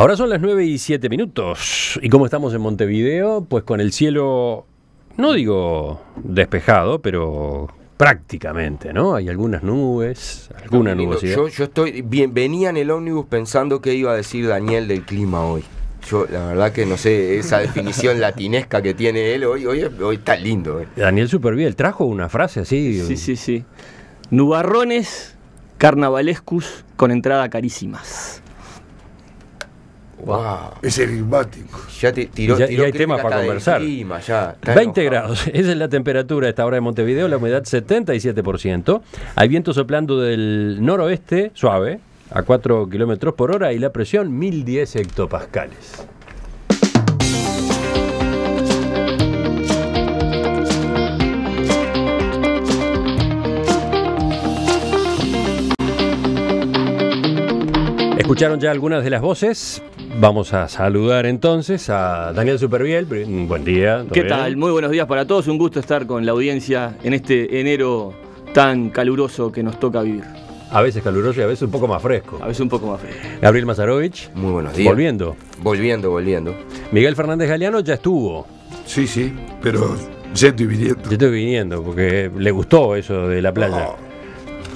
Ahora son las 9 y 7 minutos. ¿Y cómo estamos en Montevideo? Pues con el cielo, no digo despejado, pero prácticamente, ¿no? Hay algunas nubes, alguna Yo, estoy, bien, venía en el ómnibus pensando qué iba a decir Daniel del clima hoy. Yo, la verdad que no sé, esa definición latinesca que tiene él hoy, hoy, hoy está lindo. Eh. Daniel Superviel trajo una frase así. Sí, sí, sí. Nubarrones carnavalescus con entrada carísimas. Es enigmático. Ya tiró, ya, hay tema para conversar. 20 grados, esa es la temperatura a esta hora de Montevideo, la humedad 77%. Hay viento soplando del noroeste, suave, a 4 kilómetros por hora, y la presión 1010 hectopascales. Escucharon ya algunas de las voces. Vamos a saludar entonces a Daniel Superviel. Buen día. ¿Qué tal? Muy buenos días para todos. Un gusto estar con la audiencia en este enero tan caluroso que nos toca vivir. A veces caluroso y a veces un poco más fresco. A veces un poco más fresco. Gabriel Mazarovich. Muy buenos días. Volviendo. Volviendo, volviendo. Miguel Fernández Galeano ya estuvo. Sí, sí, pero ya estoy viniendo. Ya estoy viniendo, porque le gustó eso de la playa. Oh.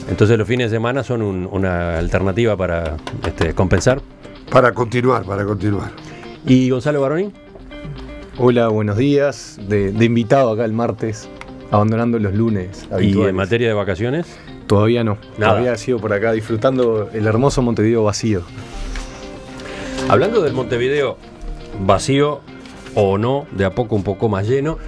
Entonces los fines de semana son una alternativa para este, compensar. Para continuar, para continuar. ¿Y Gonzalo Baroni? Hola, buenos días. De, invitado acá el martes, abandonando los lunes. ¿Y en materia de vacaciones? Todavía no. Todavía ha sido por acá disfrutando el hermoso Montevideo vacío. Hablando del Montevideo vacío o no, de a poco un poco más lleno,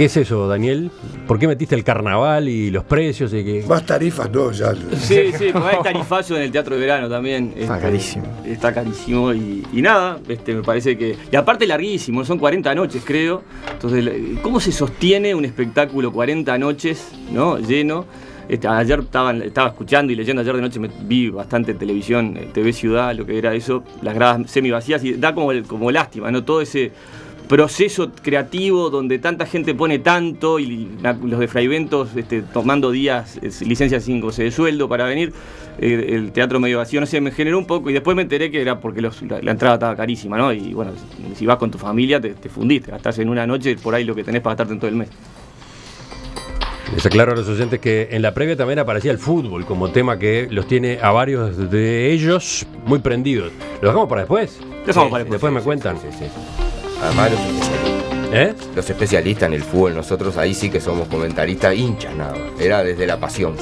¿Qué es eso, Daniel? ¿Por qué metiste el carnaval y los precios? Y Más tarifas, no, ya. Sí, sí, más hay tarifazo en el teatro de verano también. Está este, carísimo. Está carísimo y, nada, este, me parece que. Y aparte, larguísimo, son 40 noches, creo. Entonces, ¿cómo se sostiene un espectáculo 40 noches, ¿no? Lleno. Este, ayer estaban, estaba escuchando y leyendo, ayer de noche vi bastante televisión, eh, TV Ciudad, lo que era eso, las gradas semi vacías, y da como, como lástima, ¿no? Todo ese proceso creativo donde tanta gente pone tanto y los de Frayventos este, tomando días, licencias sin goce de sueldo para venir, eh, el teatro medio vacío, no sé, me generó un poco y después me enteré que era porque la, entrada estaba carísima, ¿no? Y bueno, si vas con tu familia te, fundiste, gastás en una noche por ahí lo que tenés para gastarte en todo el mes. Les aclaro a los oyentes que en la previa también aparecía el fútbol como tema que los tiene a varios de ellos muy prendidos. ¿Lo dejamos para después? Lo dejamos para después. Después me cuentan. Además, ¿Eh? los especialistas. en el fútbol, nosotros ahí sí que somos comentaristas hinchas nada Era desde la pasión.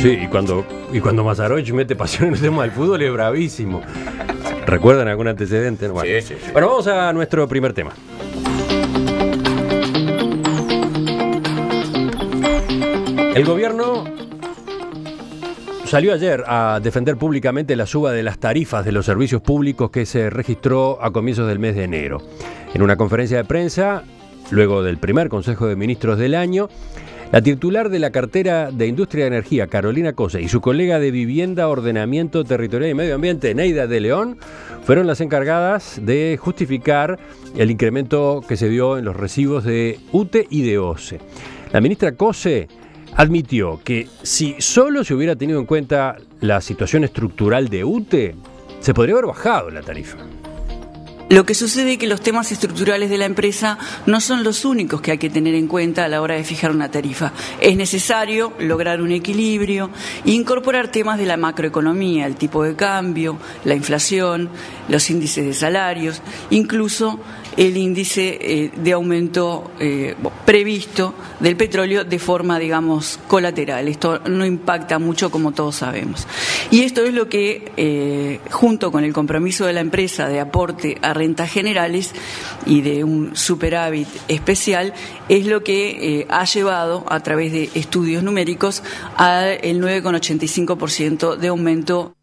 Sí, y cuando, y cuando Mazaroich mete pasión en el tema del fútbol es bravísimo. ¿Recuerdan algún antecedente? Bueno. sí, sí. bueno, vamos a nuestro primer tema. El gobierno Salió ayer a defender públicamente la suba de las tarifas de los servicios públicos que se registró a comienzos del mes de enero. En una conferencia de prensa, luego del primer Consejo de Ministros del año, la titular de la cartera de Industria y Energía, Carolina Cose, y su colega de Vivienda, Ordenamiento Territorial y Medio Ambiente, Neida de León, fueron las encargadas de justificar el incremento que se dio en los recibos de UTE y de OCE. La ministra Cose admitió que si solo se hubiera tenido en cuenta la situación estructural de UTE, se podría haber bajado la tarifa. Lo que sucede es que los temas estructurales de la empresa no son los únicos que hay que tener en cuenta a la hora de fijar una tarifa. Es necesario lograr un equilibrio e incorporar temas de la macroeconomía, el tipo de cambio, la inflación, los índices de salarios, incluso el índice eh, de aumento eh, previsto del petróleo de forma, digamos, colateral. Esto no impacta mucho, como todos sabemos. Y esto es lo que, eh, junto con el compromiso de la empresa de aporte a rentas generales y de un superávit especial, es lo que ha llevado, a través de estudios numéricos, al 9,85% de aumento.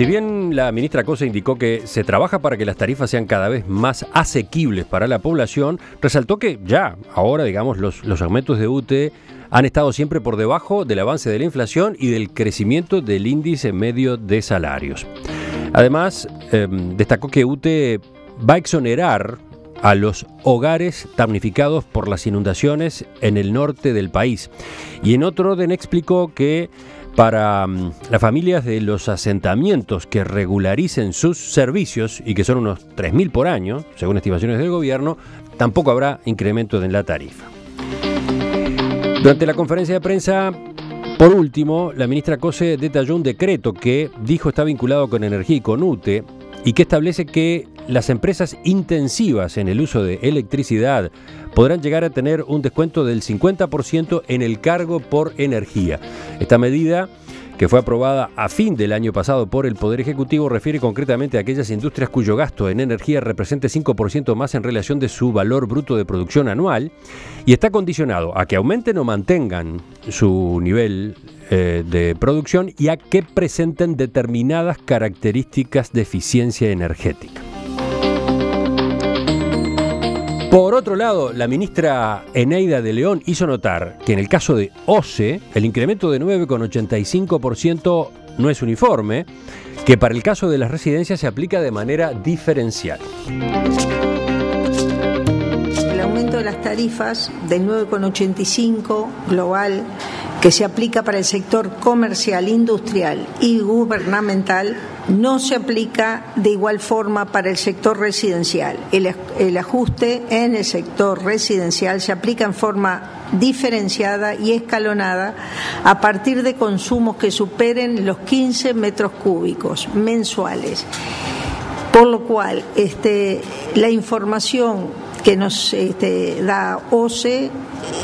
Si bien la ministra Cosa indicó que se trabaja para que las tarifas sean cada vez más asequibles para la población, resaltó que ya, ahora, digamos, los, aumentos de UTE han estado siempre por debajo del avance de la inflación y del crecimiento del índice medio de salarios. Además, em, destacó que UTE va a exonerar a los hogares damnificados por las inundaciones en el norte del país. Y en otro orden explicó que para mm, las familias de los asentamientos que regularicen sus servicios y que son unos 3.000 por año, según estimaciones del gobierno, tampoco habrá incremento en la tarifa. Durante la conferencia de prensa, por último, la ministra Cose detalló un decreto que dijo está vinculado con energía y con UTE y que establece que las empresas intensivas en el uso de electricidad podrán llegar a tener un descuento del 50% en el cargo por energía. Esta medida que fue aprobada a fin del año pasado por el Poder Ejecutivo, refiere concretamente a aquellas industrias cuyo gasto en energía represente 5% más en relación de su valor bruto de producción anual y está condicionado a que aumenten o mantengan su nivel eh, de producción y a que presenten determinadas características de eficiencia energética. Por otro lado, la ministra Eneida de León hizo notar que en el caso de OCE, el incremento de 9,85% no es uniforme, que para el caso de las residencias se aplica de manera diferencial. El aumento de las tarifas del 9,85 global que se aplica para el sector comercial, industrial y gubernamental no se aplica de igual forma para el sector residencial. El, ajuste en el sector residencial se aplica en forma diferenciada y escalonada a partir de consumos que superen los 15 metros cúbicos mensuales. Por lo cual, este, la información que nos este, da OCE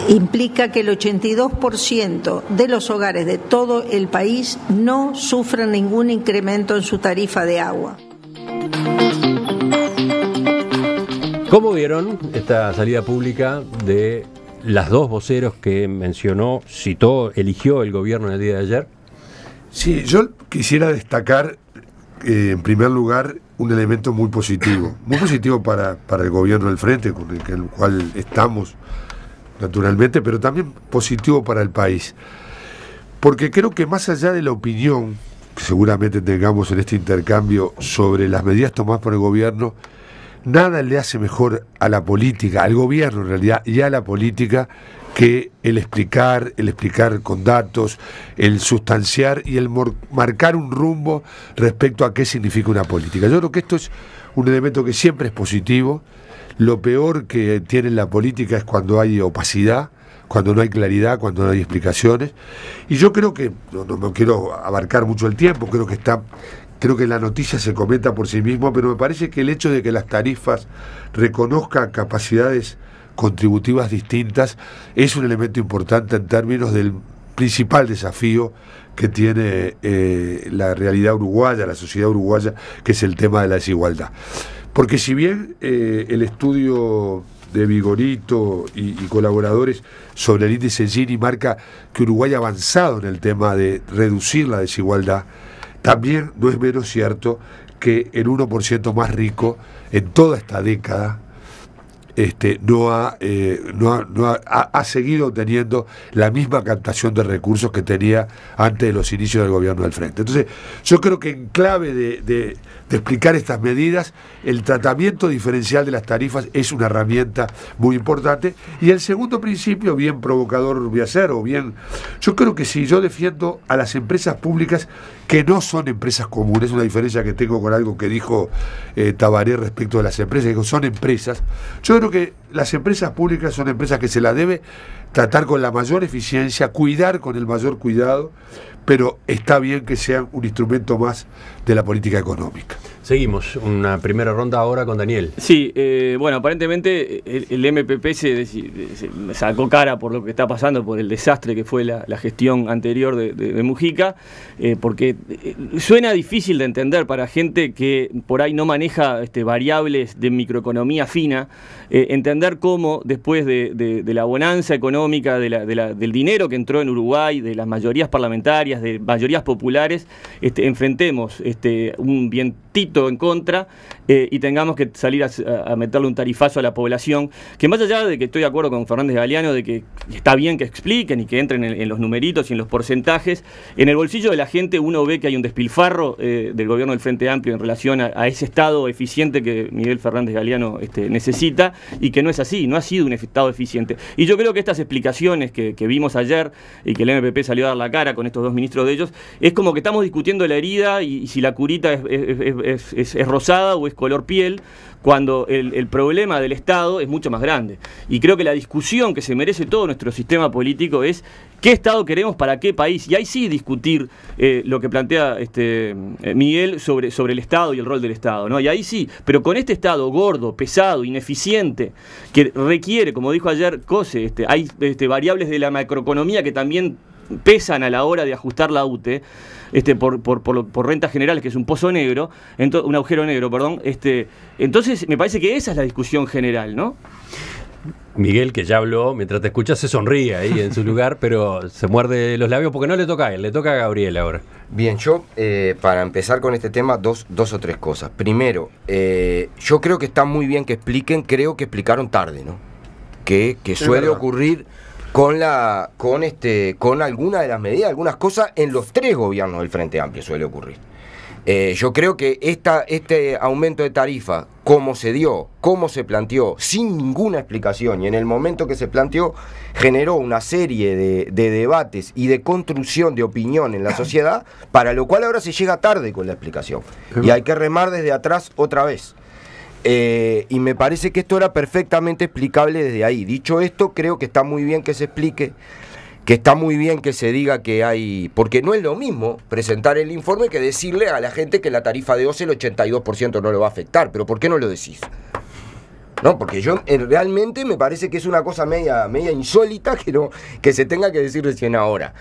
implica que el 82% de los hogares de todo el país no sufran ningún incremento en su tarifa de agua. ¿Cómo vieron esta salida pública de las dos voceros que mencionó, citó, eligió el gobierno en el día de ayer? Sí, yo quisiera destacar eh, en primer lugar, un elemento muy positivo, muy positivo para, el gobierno del frente, con el, cual estamos, naturalmente, pero también positivo para el país. Porque creo que más allá de la opinión que seguramente tengamos en este intercambio sobre las medidas tomadas por el gobierno, nada le hace mejor a la política, al gobierno en realidad, y a la política que el explicar, el explicar con datos, el sustanciar y el marcar un rumbo respecto a qué significa una política. Yo creo que esto es un elemento que siempre es positivo. Lo peor que tiene la política es cuando hay opacidad, cuando no hay claridad, cuando no hay explicaciones. Y yo creo que, no, quiero abarcar mucho el tiempo, creo que está creo que la noticia se comenta por sí mismo, pero me parece que el hecho de que las tarifas reconozcan capacidades contributivas distintas es un elemento importante en términos del principal desafío que tiene eh, la realidad uruguaya, la sociedad uruguaya, que es el tema de la desigualdad. Porque si bien eh, el estudio de Vigorito y, colaboradores sobre el índice Gini marca que Uruguay ha avanzado en el tema de reducir la desigualdad, también no es menos cierto que el 1% más rico en toda esta década este, no, ha, eh, ha, seguido teniendo la misma cantación de recursos que tenía antes de los inicios del gobierno del Frente. Entonces, yo creo que en clave de, de explicar estas medidas, el tratamiento diferencial de las tarifas es una herramienta muy importante. Y el segundo principio, bien provocador voy a ser, o bien, yo creo que si yo defiendo a las empresas públicas que no son empresas comunes, una diferencia que tengo con algo que dijo eh, Tabaré respecto a las empresas, que son empresas. Yo creo que las empresas públicas son empresas que se las debe tratar con la mayor eficiencia, cuidar con el mayor cuidado, pero está bien que sea un instrumento más de la política económica. Seguimos, una primera ronda ahora con Daniel. Sí, eh, bueno, aparentemente el, MPP se, sacó cara por lo que está pasando, por el desastre que fue la, gestión anterior de, Mujica, eh, porque eh, suena difícil de entender para gente que por ahí no maneja este, variables de microeconomía fina, entender cómo después de la bonanza económica, de la, del dinero que entró en Uruguay, de las mayorías parlamentarias, de mayorías populares, este, enfrentemos este, un vientito en contra eh, y tengamos que salir a, meterle un tarifazo a la población, que más allá de que estoy de acuerdo con Fernández Galeano, de que está bien que expliquen y que entren en, los numeritos y en los porcentajes, en el bolsillo de la gente uno ve que hay un despilfarro eh, del gobierno del Frente Amplio en relación a, ese Estado eficiente que Miguel Fernández Galeano este, necesita y que no es así, no ha sido un Estado eficiente. Y yo creo que estas explicaciones que, vimos ayer y que el MPP salió a dar la cara con estos dos ministros de ellos, es como que estamos discutiendo la herida y, si la curita es rosada o es color piel, cuando el, problema del Estado es mucho más grande. Y creo que la discusión que se merece todo nuestro sistema político es qué Estado queremos para qué país. Y ahí sí discutir eh, lo que plantea este, eh, Miguel sobre, sobre el Estado y el rol del Estado. ¿no? Y ahí sí, pero con este Estado gordo, pesado, ineficiente, que requiere, como dijo ayer Cose, este, hay este, variables de la macroeconomía que también pesan a la hora de ajustar la UTE este, por, renta general que es un pozo negro, un agujero negro, perdón. Este, entonces, me parece que esa es la discusión general, ¿no? Miguel, que ya habló, mientras te escucha, se sonríe ahí en su lugar, pero se muerde los labios porque no le toca a él, le toca a Gabriel ahora. Bien, yo, eh, para empezar con este tema, dos, dos o tres cosas. Primero, eh, yo creo que está muy bien que expliquen, creo que explicaron tarde, ¿no? Que, que suele ocurrir con la con este con alguna de las medidas, algunas cosas en los tres gobiernos del Frente Amplio suele ocurrir. Eh, yo creo que esta, este aumento de tarifa, como se dio, como se planteó, sin ninguna explicación y en el momento que se planteó, generó una serie de, de debates y de construcción de opinión en la sociedad, para lo cual ahora se llega tarde con la explicación. Y hay que remar desde atrás otra vez. Eh, y me parece que esto era perfectamente explicable desde ahí. Dicho esto, creo que está muy bien que se explique, que está muy bien que se diga que hay... Porque no es lo mismo presentar el informe que decirle a la gente que la tarifa de OCE el 82% no lo va a afectar. Pero ¿por qué no lo decís? No, porque yo eh, realmente me parece que es una cosa media, media insólita que, que se tenga que decir recién ahora.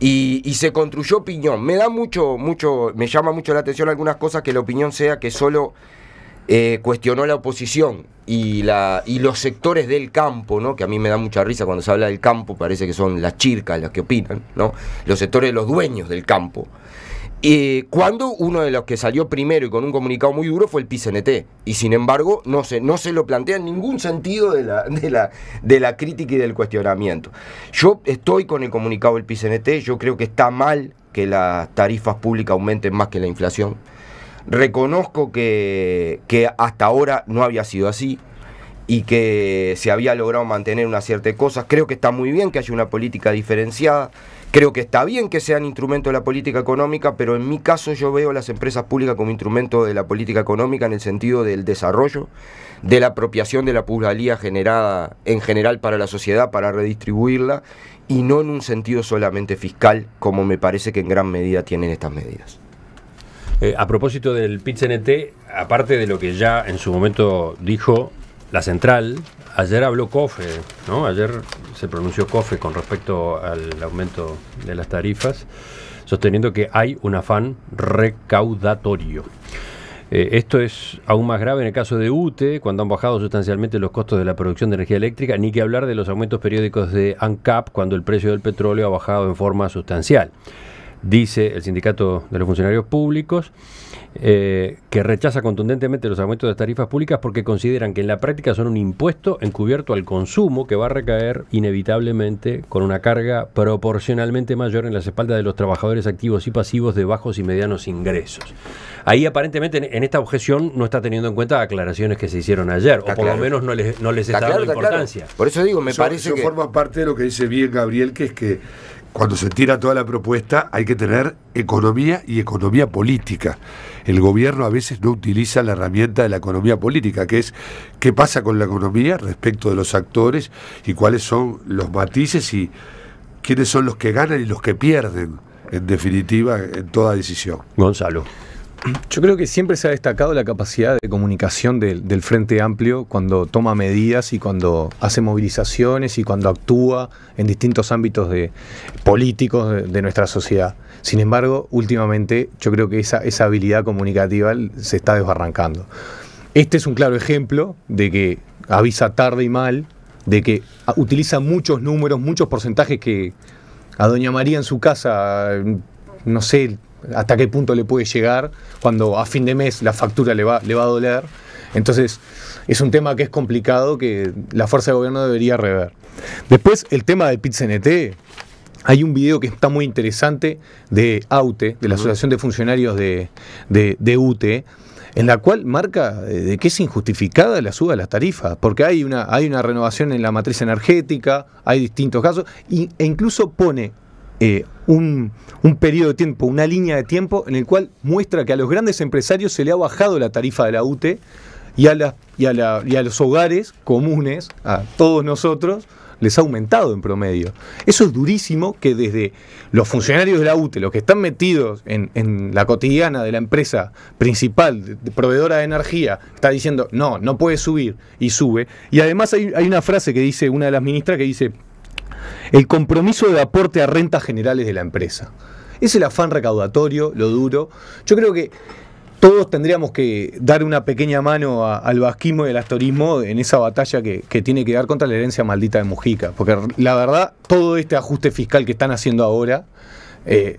Y, se construyó opinión. Me da mucho, mucho, me llama mucho la atención algunas cosas que la opinión sea que solo eh, cuestionó la oposición y, la, y los sectores del campo, ¿no? que a mí me da mucha risa cuando se habla del campo, parece que son las chircas las que opinan, ¿no? los sectores de los dueños del campo. Eh, cuando uno de los que salió primero y con un comunicado muy duro fue el PCNT. Y sin embargo, no se, lo plantea en ningún sentido de la, crítica y del cuestionamiento. Yo estoy con el comunicado del PCNT, yo creo que está mal que las tarifas públicas aumenten más que la inflación. Reconozco que, hasta ahora no había sido así y que se había logrado mantener una cierta cosa. Creo que está muy bien que haya una política diferenciada. Creo que está bien que sean instrumentos de la política económica, pero en mi caso yo veo las empresas públicas como instrumento de la política económica en el sentido del desarrollo, de la apropiación de la plusvalía generada en general para la sociedad, para redistribuirla, y no en un sentido solamente fiscal, como me parece que en gran medida tienen estas medidas. Eh, a propósito del pit aparte de lo que ya en su momento dijo la central, ayer habló COFE, ¿no? Ayer se pronunció COFE con respecto al aumento de las tarifas, sosteniendo que hay un afán recaudatorio. Eh, esto es aún más grave en el caso de UTE, cuando han bajado sustancialmente los costos de la producción de energía eléctrica, ni que hablar de los aumentos periódicos de ANCAP, cuando el precio del petróleo ha bajado en forma sustancial dice el Sindicato de los Funcionarios Públicos, eh, que rechaza contundentemente los aumentos de tarifas públicas porque consideran que en la práctica son un impuesto encubierto al consumo que va a recaer inevitablemente con una carga proporcionalmente mayor en las espaldas de los trabajadores activos y pasivos de bajos y medianos ingresos. Ahí aparentemente en esta objeción no está teniendo en cuenta aclaraciones que se hicieron ayer, o por lo menos no les, no les está, dando importancia. Por eso digo, me parece eso forma parte de lo que dice bien Gabriel, que es que cuando se tira toda la propuesta hay que tener economía y economía política. El gobierno a veces no utiliza la herramienta de la economía política, que es qué pasa con la economía respecto de los actores y cuáles son los matices y quiénes son los que ganan y los que pierden, en definitiva, en toda decisión. Gonzalo. Yo creo que siempre se ha destacado la capacidad de comunicación del, Frente Amplio cuando toma medidas y cuando hace movilizaciones y cuando actúa en distintos ámbitos de, políticos de, nuestra sociedad. Sin embargo, últimamente yo creo que esa, esa habilidad comunicativa se está desbarrancando. Este es un claro ejemplo de que avisa tarde y mal, de que utiliza muchos números, muchos porcentajes que a Doña María en su casa, no sé, hasta qué punto le puede llegar cuando a fin de mes la factura le va, le va a doler. Entonces, es un tema que es complicado que la fuerza de gobierno debería rever. Después, el tema del pit Hay un video que está muy interesante de AUTE, de la Asociación de Funcionarios de, UTE, e, en la cual marca eh, que es injustificada la suba de las tarifas, porque hay una, hay una renovación en la matriz energética, hay distintos casos, e incluso pone eh, un, periodo de tiempo, una línea de tiempo en el cual muestra que a los grandes empresarios se le ha bajado la tarifa de la UTE y a, a, los hogares comunes, a todos nosotros, les ha aumentado en promedio. Eso es durísimo que desde los funcionarios de la UTE, los que están metidos en, la cotidiana de la empresa principal, proveedora de energía, está diciendo, no, no puede subir, y sube. Y además hay, hay una frase que dice una de las ministras que dice, el compromiso de aporte a rentas generales de la empresa. Es el afán recaudatorio, lo duro. Yo creo que todos tendríamos que dar una pequeña mano al vasquismo y al astorismo en esa batalla que, tiene que dar contra la herencia maldita de Mujica. Porque la verdad, todo este ajuste fiscal que están haciendo ahora eh,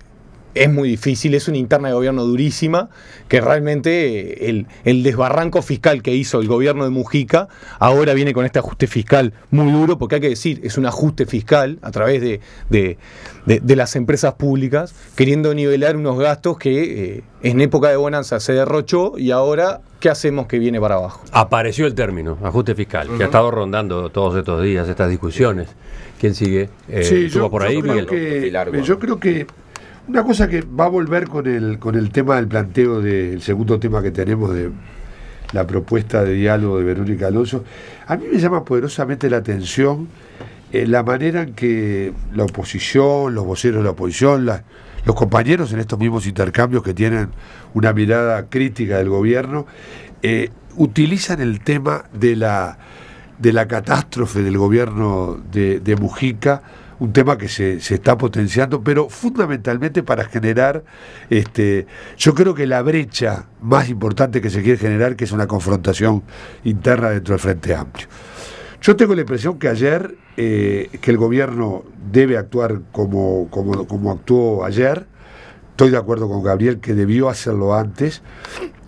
es muy difícil, es una interna de gobierno durísima, que realmente eh, el, desbarranco fiscal que hizo el gobierno de Mujica ahora viene con este ajuste fiscal muy duro, porque hay que decir, es un ajuste fiscal a través de, de, las empresas públicas, queriendo nivelar unos gastos que eh, en época de bonanza se derrochó y ahora, ¿qué hacemos que viene para abajo? Apareció el término, ajuste fiscal, que ha estado rondando todos estos días, estas discusiones. ¿Quién sigue? Eh, sí, por ahí, yo creo que una cosa que va a volver con el, tema del planteo del segundo tema que tenemos de la propuesta de diálogo de Verónica Alonso. A mí me llama poderosamente la atención eh, la manera en que la oposición, los voceros de la oposición, los compañeros en estos mismos intercambios que tienen una mirada crítica del gobierno, eh, utilizan el tema de la, catástrofe del gobierno de Mujica un tema que se, está potenciando, pero fundamentalmente para generar, este, yo creo que la brecha más importante que se quiere generar, que es una confrontación interna dentro del Frente Amplio. Yo tengo la impresión que ayer, eh, que el gobierno debe actuar como, como actuó ayer, estoy de acuerdo con Gabriel que debió hacerlo antes,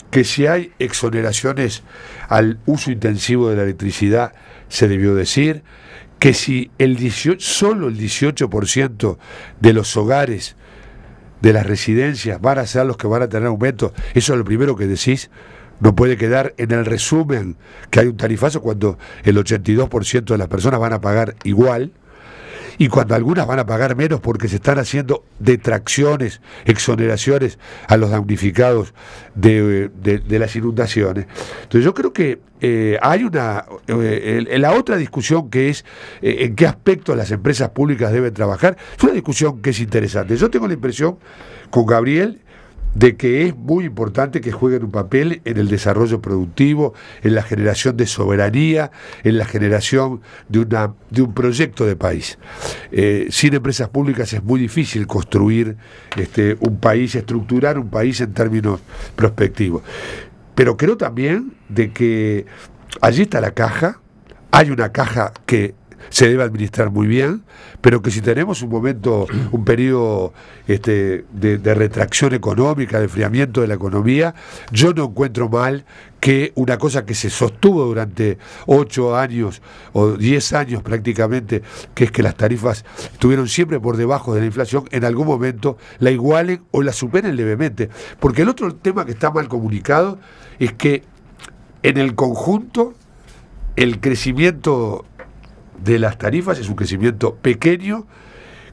que si hay exoneraciones al uso intensivo de la electricidad, se debió decir, que si el solo el 18% de los hogares de las residencias van a ser los que van a tener aumento, eso es lo primero que decís, no puede quedar en el resumen que hay un tarifazo cuando el 82% de las personas van a pagar igual y cuando algunas van a pagar menos porque se están haciendo detracciones, exoneraciones a los damnificados de, las inundaciones. Entonces yo creo que eh, hay una... Eh, la otra discusión que es eh, en qué aspecto las empresas públicas deben trabajar, es una discusión que es interesante. Yo tengo la impresión con Gabriel de que es muy importante que jueguen un papel en el desarrollo productivo, en la generación de soberanía, en la generación de, una, de un proyecto de país. Eh, sin empresas públicas es muy difícil construir este, un país, estructurar un país en términos prospectivos. Pero creo también de que allí está la caja, hay una caja que se debe administrar muy bien, pero que si tenemos un momento, un periodo este, de, de, retracción económica, de enfriamiento de la economía, yo no encuentro mal que una cosa que se sostuvo durante ocho años o diez años prácticamente, que es que las tarifas estuvieron siempre por debajo de la inflación, en algún momento la igualen o la superen levemente. Porque el otro tema que está mal comunicado es que en el conjunto el crecimiento de las tarifas es un crecimiento pequeño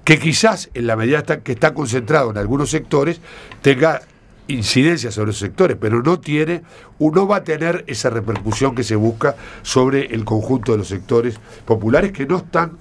que quizás en la medida que está concentrado en algunos sectores tenga incidencia sobre los sectores, pero no tiene, uno va a tener esa repercusión que se busca sobre el conjunto de los sectores populares que no están,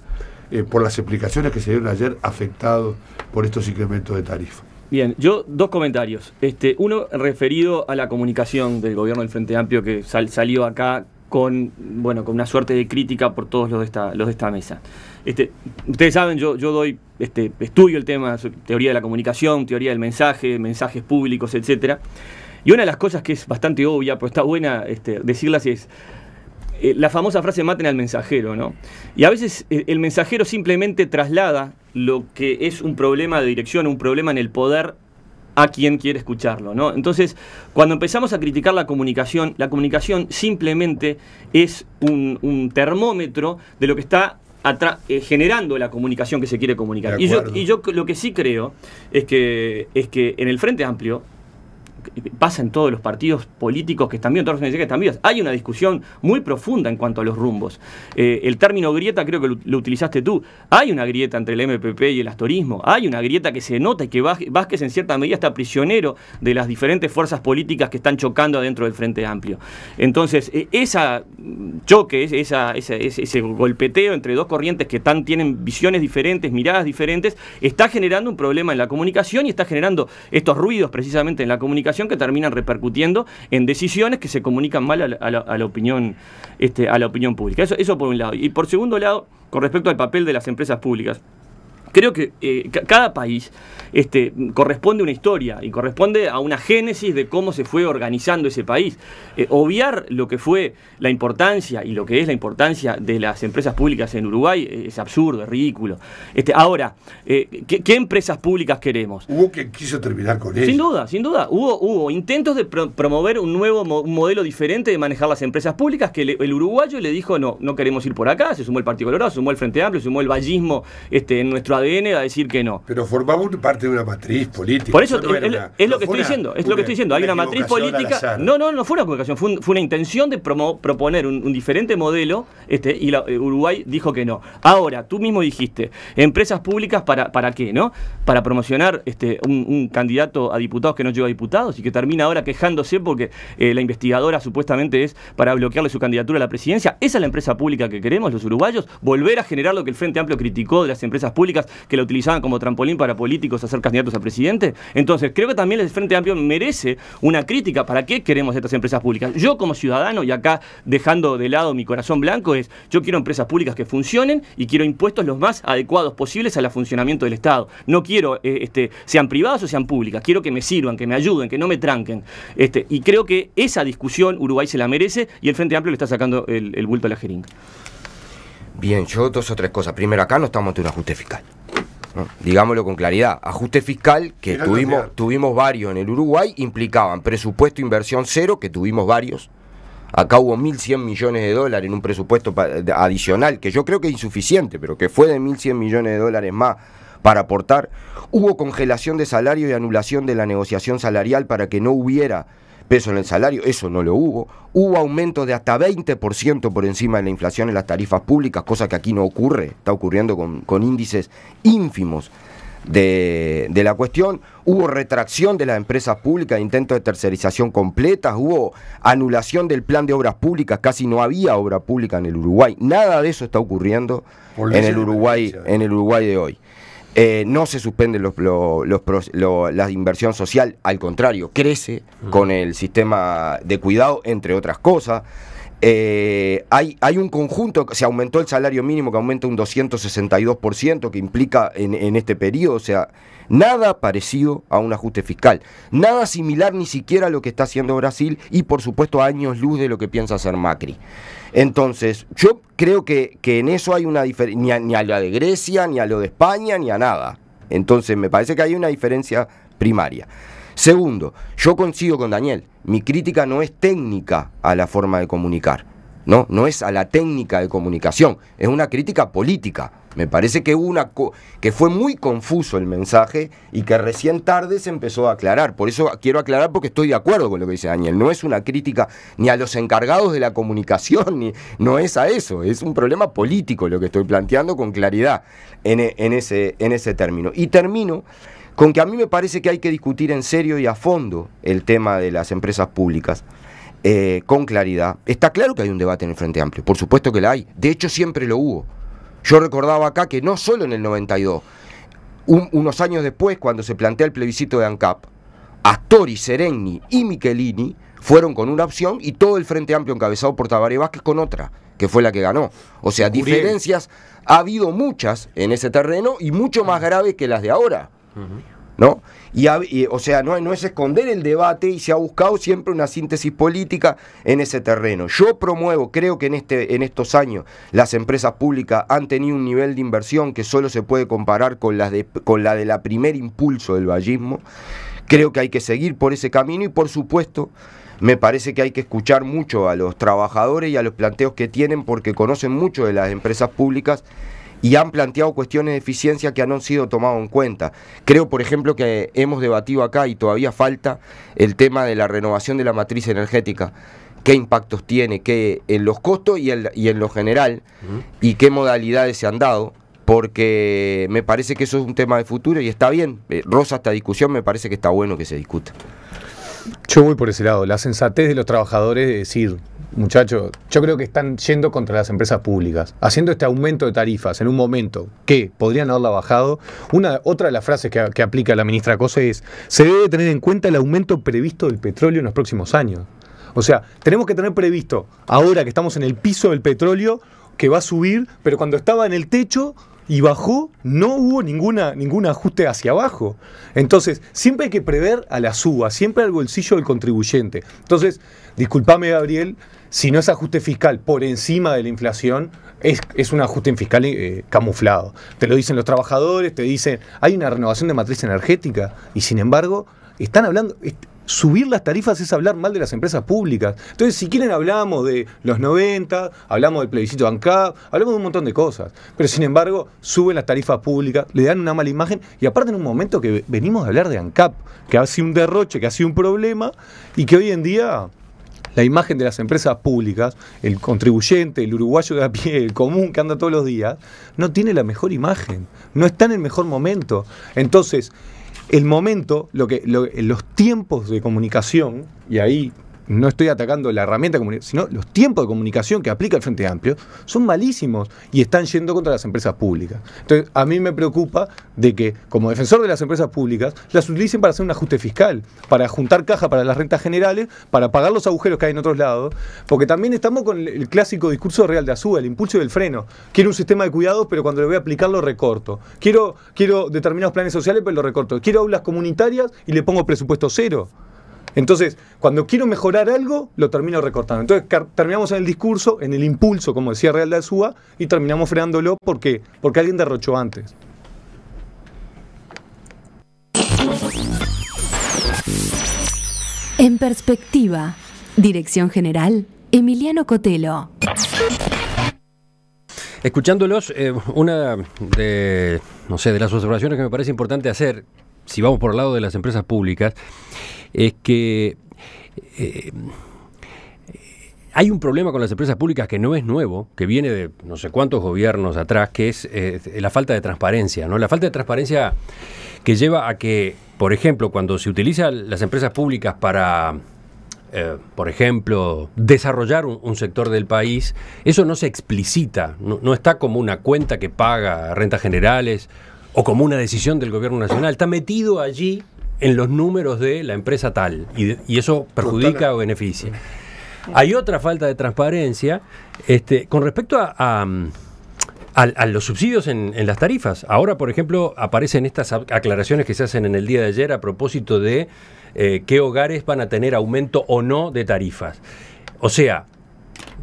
eh, por las explicaciones que se dieron ayer, afectados por estos incrementos de tarifa. Bien, yo dos comentarios. Este, uno referido a la comunicación del gobierno del Frente Amplio que salió acá con, bueno, con una suerte de crítica por todos los de esta, los de esta mesa. Este, ustedes saben, yo, yo doy, este, estudio el tema, teoría de la comunicación, teoría del mensaje, mensajes públicos, etc. Y una de las cosas que es bastante obvia, pero está buena este, decirlas, es eh, la famosa frase maten al mensajero, ¿no? Y a veces eh, el mensajero simplemente traslada lo que es un problema de dirección, un problema en el poder, a quien quiere escucharlo. ¿no? Entonces, cuando empezamos a criticar la comunicación, la comunicación simplemente es un, termómetro de lo que está eh, generando la comunicación que se quiere comunicar. Y yo, y yo, lo que sí creo es que, es que en el Frente Amplio pasa en todos los partidos políticos que están viendo, que Hay una discusión muy profunda en cuanto a los rumbos. Eh, el término grieta creo que lo, utilizaste tú. Hay una grieta entre el MPP y el astorismo. Hay una grieta que se nota y que Vázquez en cierta medida está prisionero de las diferentes fuerzas políticas que están chocando adentro del Frente Amplio. Entonces, e, ese mm, choque, ese, golpeteo entre dos corrientes que tienen visiones diferentes, miradas diferentes, está generando un problema en la comunicación y está generando estos ruidos precisamente en la comunicación que terminan repercutiendo en decisiones que se comunican mal a la, opinión, este, a la opinión pública. Eso, eso por un lado. Y por segundo lado, con respecto al papel de las empresas públicas creo que eh, cada país este, corresponde a una historia y corresponde a una génesis de cómo se fue organizando ese país. Eh, obviar lo que fue la importancia y lo que es la importancia de las empresas públicas en Uruguay eh, es absurdo, es ridículo. Este, ahora, ¿qué, empresas públicas queremos? Hubo que quiso terminar con eso. Sin duda, sin duda. Hubo, hubo intentos de promover un nuevo modelo diferente de manejar las empresas públicas que el uruguayo le dijo no, no queremos ir por acá, se sumó el Partido Colorado, se sumó el Frente Amplio, se sumó el vallismo este, en nuestro ADN a decir que no. Pero formamos parte de una matriz política. Por eso es, lo que estoy diciendo, es lo que estoy diciendo. Hay una matriz política. No, no, no fue una convocación, fue, una intención de proponer un, diferente modelo este, y eh, Uruguay dijo que no. Ahora, tú mismo dijiste, empresas públicas para, para qué, ¿no? Para promocionar este, un, candidato a diputados que no lleva a diputados y que termina ahora quejándose porque eh, la investigadora supuestamente es para bloquearle su candidatura a la presidencia. Esa es la empresa pública que queremos los uruguayos, volver a generar lo que el Frente Amplio criticó de las empresas públicas que la utilizaban como trampolín para políticos hacer ser candidatos a presidente. Entonces, creo que también el Frente Amplio merece una crítica. ¿Para qué queremos estas empresas públicas? Yo como ciudadano, y acá dejando de lado mi corazón blanco, es yo quiero empresas públicas que funcionen y quiero impuestos los más adecuados posibles al funcionamiento del Estado. No quiero eh, este, sean privadas o sean públicas, quiero que me sirvan, que me ayuden, que no me tranquen. Este, y creo que esa discusión Uruguay se la merece y el Frente Amplio le está sacando el, el bulto a la jeringa. Bien, yo dos o tres cosas. Primero, acá no estamos ante una justificación. Ah. digámoslo con claridad. Ajuste fiscal, que tuvimos, tuvimos varios en el Uruguay, implicaban presupuesto inversión cero, que tuvimos varios. Acá hubo 1.100 millones de dólares en un presupuesto adicional, que yo creo que es insuficiente, pero que fue de 1.100 millones de dólares más para aportar. Hubo congelación de salario y anulación de la negociación salarial para que no hubiera peso en el salario, eso no lo hubo. Hubo aumento de hasta 20% por encima de la inflación en las tarifas públicas, cosa que aquí no ocurre, está ocurriendo con, índices ínfimos de, la cuestión. Hubo retracción de las empresas públicas, intentos de tercerización completas, hubo anulación del plan de obras públicas, casi no había obra pública en el Uruguay. Nada de eso está ocurriendo en el Uruguay, en el Uruguay de hoy. Eh, no se suspende la inversión social, al contrario, crece con el sistema de cuidado, entre otras cosas. Eh, hay, un conjunto, se aumentó el salario mínimo que aumenta un 262%, que implica en, este periodo, o sea, nada parecido a un ajuste fiscal, nada similar ni siquiera a lo que está haciendo Brasil y por supuesto a años luz de lo que piensa hacer Macri. Entonces, yo creo que, en eso hay una diferencia, ni, a lo de Grecia, ni a lo de España, ni a nada. Entonces, me parece que hay una diferencia primaria. Segundo, yo coincido con Daniel, mi crítica no es técnica a la forma de comunicar, no, no es a la técnica de comunicación, es una crítica política. Me parece que, una que fue muy confuso el mensaje y que recién tarde se empezó a aclarar. Por eso quiero aclarar porque estoy de acuerdo con lo que dice Daniel. No es una crítica ni a los encargados de la comunicación, ni, no es a eso. Es un problema político lo que estoy planteando con claridad en, ese, en ese término. Y termino con que a mí me parece que hay que discutir en serio y a fondo el tema de las empresas públicas. Eh, con claridad. Está claro que hay un debate en el Frente Amplio, por supuesto que la hay, de hecho siempre lo hubo. Yo recordaba acá que no solo en el 92, unos años después, cuando se plantea el plebiscito de ANCAP, Astori, Sereni y Michelini fueron con una opción y todo el Frente Amplio encabezado por Tabaré Vázquez con otra, que fue la que ganó. O sea, diferencias ha habido muchas en ese terreno y mucho más ah. graves que las de ahora. ¿No? Y, o sea, no, es esconder el debate y se ha buscado siempre una síntesis política en ese terreno. Yo promuevo, creo que en, este, en estos años las empresas públicas han tenido un nivel de inversión que solo se puede comparar con, las con la de la primer impulso del vallismo. Creo que hay que seguir por ese camino y por supuesto me parece que hay que escuchar mucho a los trabajadores y a los planteos que tienen porque conocen mucho de las empresas públicas y han planteado cuestiones de eficiencia que no han sido tomadas en cuenta. Creo, por ejemplo, que hemos debatido acá y todavía falta el tema de la renovación de la matriz energética qué impactos tiene en los costos y, en lo general, y qué modalidades se han dado, porque me parece que eso es un tema de futuro y está bien. Eh, rosa, esta discusión me parece que está bueno que se discuta. Yo voy por ese lado, la sensatez de los trabajadores de decir, muchachos, yo creo que están yendo contra las empresas públicas, haciendo este aumento de tarifas en un momento que podrían haberla bajado. Una, otra de las frases que, aplica la ministra Cose es, se debe tener en cuenta el aumento previsto del petróleo en los próximos años. O sea, tenemos que tener previsto, ahora que estamos en el piso del petróleo, que va a subir, pero cuando estaba en el techo y bajó, no hubo ninguna, ningún ajuste hacia abajo. Entonces, siempre hay que prever a la suba, siempre al bolsillo del contribuyente. Entonces, discúlpame Gabriel, si no es ajuste fiscal por encima de la inflación, es, un ajuste fiscal eh, camuflado. Te lo dicen los trabajadores, te dicen, hay una renovación de matriz energética y sin embargo, están hablando, subir las tarifas es hablar mal de las empresas públicas. Entonces, si quieren, hablamos de los 90, hablamos del plebiscito ANCAP, hablamos de un montón de cosas. Pero sin embargo, suben las tarifas públicas, le dan una mala imagen y aparte en un momento que venimos a hablar de ANCAP, que ha sido un derroche, que ha sido un problema y que hoy en día la imagen de las empresas públicas, el contribuyente, el uruguayo de a pie, el común que anda todos los días, no tiene la mejor imagen, no está en el mejor momento. Entonces, el momento, lo que, los tiempos de comunicación, y ahí no estoy atacando la herramienta, sino los tiempos de comunicación que aplica el Frente Amplio son malísimos y están yendo contra las empresas públicas. Entonces, a mí me preocupa de que, como defensor de las empresas públicas, las utilicen para hacer un ajuste fiscal, para juntar caja para las rentas generales, para pagar los agujeros que hay en otros lados, porque también estamos con el clásico discurso real de Azúa, el impulso y el freno. Quiero un sistema de cuidados, pero cuando le voy a aplicar lo recorto. Quiero, quiero determinados planes sociales, pero lo recorto. Quiero aulas comunitarias y le pongo presupuesto cero. Entonces, cuando quiero mejorar algo, lo termino recortando. Entonces, terminamos en el discurso, en el impulso, como decía Real de Azúa, y terminamos frenándolo porque, porque alguien derrochó antes. En perspectiva, Dirección General, Emiliano Cotelo. Escuchándolos, eh, una de, no sé, de las observaciones que me parece importante hacer si vamos por el lado de las empresas públicas, es que eh, hay un problema con las empresas públicas que no es nuevo, que viene de no sé cuántos gobiernos atrás, que es la falta de transparencia, ¿no? La falta de transparencia que lleva a que, por ejemplo, cuando se utilizan las empresas públicas para eh, por ejemplo, desarrollar un, sector del país, eso no se explicita, no, está como una cuenta que paga rentas generales o como una decisión del gobierno nacional. Está metido allí en los números de la empresa tal y, eso perjudica o beneficia. Hay otra falta de transparencia este, con respecto a, mm, los subsidios en, las tarifas. Ahora, por ejemplo, aparecen estas aclaraciones que se hacen en el día de ayer a propósito de eh, qué hogares van a tener aumento o no de tarifas. O sea,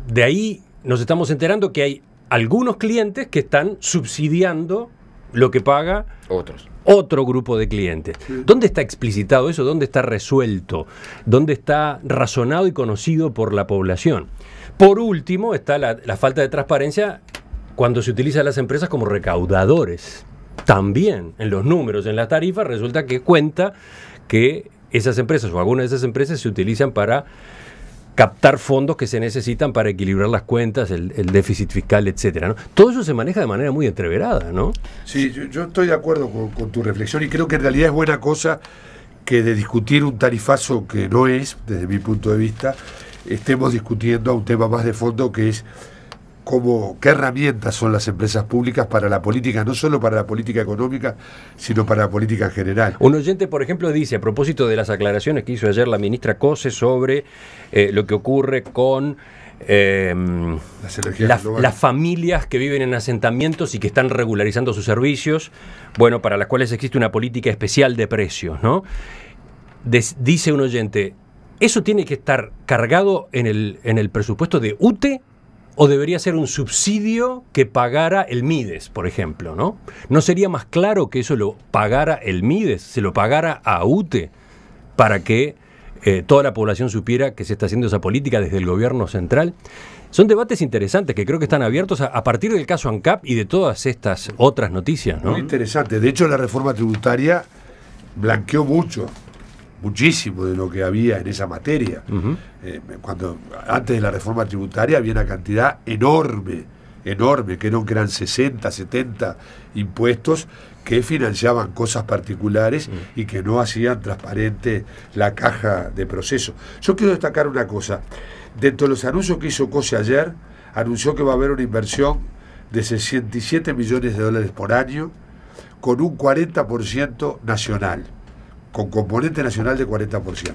de ahí nos estamos enterando que hay algunos clientes que están subsidiando lo que paga otros. otro grupo de clientes. ¿Dónde está explicitado eso? ¿Dónde está resuelto? ¿Dónde está razonado y conocido por la población? Por último, está la, la falta de transparencia cuando se utilizan las empresas como recaudadores. También en los números, en las tarifas, resulta que cuenta que esas empresas o algunas de esas empresas se utilizan para captar fondos que se necesitan para equilibrar las cuentas, el, déficit fiscal, etcétera. Todo eso se maneja de manera muy entreverada, ¿no? Sí, yo, estoy de acuerdo con, con, tu reflexión y creo que en realidad es buena cosa que de discutir un tarifazo que no es, desde mi punto de vista, estemos discutiendo a un tema más de fondo que es qué herramientas son las empresas públicas para la política, no solo para la política económica, sino para la política general. Un oyente, por ejemplo, dice, a propósito de las aclaraciones que hizo ayer la ministra Cose sobre eh, lo que ocurre con... Em, las, familias que viven en asentamientos y que están regularizando sus servicios, bueno, para las cuales existe una política especial de precios, ¿no? dice un oyente, ¿eso tiene que estar cargado el, en el presupuesto de UTE o debería ser un subsidio que pagara el Mides, por ejemplo, ¿no? ¿No sería más claro que eso lo pagara el Mides, se lo pagara a UTE, para que eh, toda la población supiera que se está haciendo esa política desde el gobierno central? Son debates interesantes que creo que están abiertos a, partir del caso ANCAP y de todas estas otras noticias, ¿no? Muy interesante. De hecho, la reforma tributaria blanqueó mucho muchísimo de lo que había en esa materia. Eh, cuando antes de la reforma tributaria había una cantidad enorme, enorme, que no eran 60, 70 impuestos que financiaban cosas particulares y que no hacían transparente la caja de proceso. Yo quiero destacar una cosa. Dentro de los anuncios que hizo COSE ayer, anunció que va a haber una inversión de 67 millones de dólares por año con un 40% nacional con componente nacional de 40%. Yo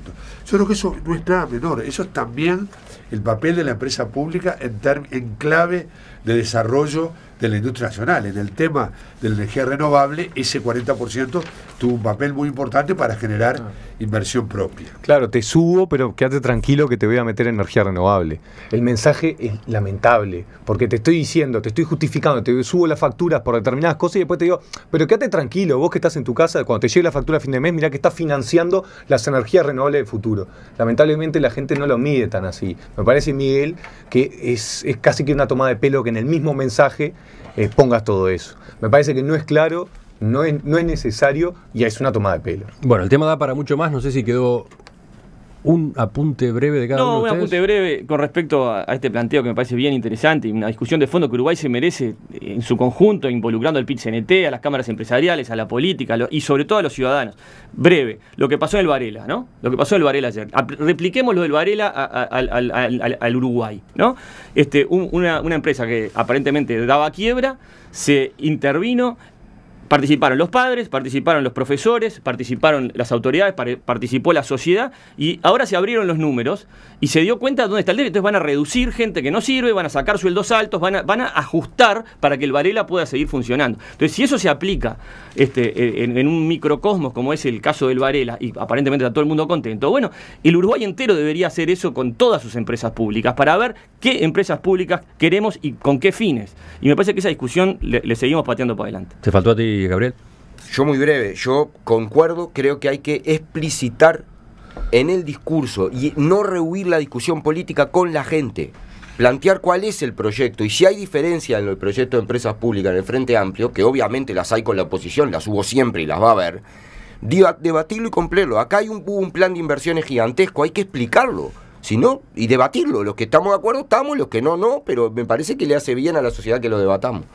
creo que eso no es nada menor, eso es también el papel de la empresa pública en, en clave de desarrollo de la industria nacional. En el tema de la energía renovable, ese 40% tuvo un papel muy importante para generar ah. inversión propia. Claro, te subo, pero quédate tranquilo que te voy a meter en energía renovable. El mensaje es lamentable, porque te estoy diciendo, te estoy justificando, te subo las facturas por determinadas cosas y después te digo, pero quédate tranquilo, vos que estás en tu casa, cuando te llegue la factura a fin de mes, mirá que estás financiando las energías renovables del futuro. Lamentablemente la gente no lo mide tan así. Me parece, Miguel, que es, es casi que una toma de pelo que en el mismo mensaje expongas todo eso. Me parece que no es claro, no es, no es necesario y es una toma de pelo. Bueno, el tema da para mucho más, no sé si quedó un apunte breve de cada no, un apunte breve con respecto a, este planteo que me parece bien interesante y una discusión de fondo que Uruguay se merece en su conjunto, involucrando al pit a las cámaras empresariales, a la política y sobre todo a los ciudadanos. Breve, lo que pasó en el Varela, ¿no? Lo que pasó en el Varela ayer. repliquemos lo del Varela al, Uruguay, ¿no? Este, una empresa que aparentemente daba quiebra, se intervino, Participaron los padres, participaron los profesores, participaron las autoridades, participó la sociedad y ahora se abrieron los números y se dio cuenta dónde está el déficit. Entonces van a reducir gente que no sirve, van a sacar sueldos altos, van a, van a ajustar para que el Varela pueda seguir funcionando. Entonces, si eso se aplica este, en, un microcosmos como es el caso del Varela y aparentemente está todo el mundo contento, bueno, el Uruguay entero debería hacer eso con todas sus empresas públicas para ver qué empresas públicas queremos y con qué fines. Y me parece que esa discusión le, le seguimos pateando para adelante. Se faltó a ti Gabriel? Yo muy breve, yo concuerdo, creo que hay que explicitar en el discurso y no rehuir la discusión política con la gente. Plantear cuál es el proyecto y si hay diferencia en el proyecto de empresas públicas en el Frente Amplio, que obviamente las hay con la oposición, las hubo siempre y las va a haber, debatirlo y cumplirlo. Acá hay un, un plan de inversiones gigantesco, hay que explicarlo sino y debatirlo. Los que estamos de acuerdo estamos, los que no, no, pero me parece que le hace bien a la sociedad que lo debatamos.